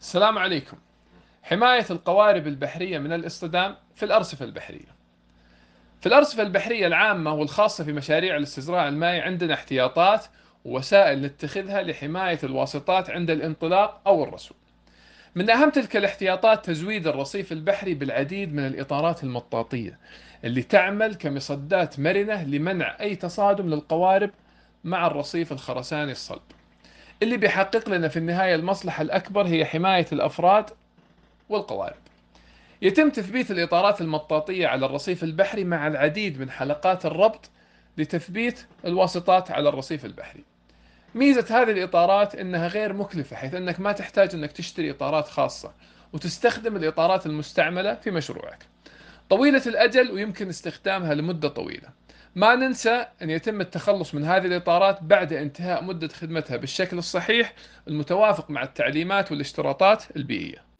السلام عليكم حماية القوارب البحرية من الاصطدام في الأرصفة البحرية في الأرصفة البحرية العامة والخاصة في مشاريع الاستزراع المائي عندنا احتياطات ووسائل نتخذها لحماية الواسطات عند الانطلاق أو الرسو من أهم تلك الاحتياطات تزويد الرصيف البحري بالعديد من الإطارات المطاطية اللي تعمل كمصدات مرنة لمنع أي تصادم للقوارب مع الرصيف الخرساني الصلب اللي بيحقق لنا في النهاية المصلحة الأكبر هي حماية الأفراد والقوارب يتم تثبيت الإطارات المطاطية على الرصيف البحري مع العديد من حلقات الربط لتثبيت الواسطات على الرصيف البحري ميزة هذه الإطارات أنها غير مكلفة حيث أنك ما تحتاج أنك تشتري إطارات خاصة وتستخدم الإطارات المستعملة في مشروعك طويلة الأجل ويمكن استخدامها لمدة طويلة ما ننسى أن يتم التخلص من هذه الإطارات بعد انتهاء مدة خدمتها بالشكل الصحيح المتوافق مع التعليمات والاشتراطات البيئية.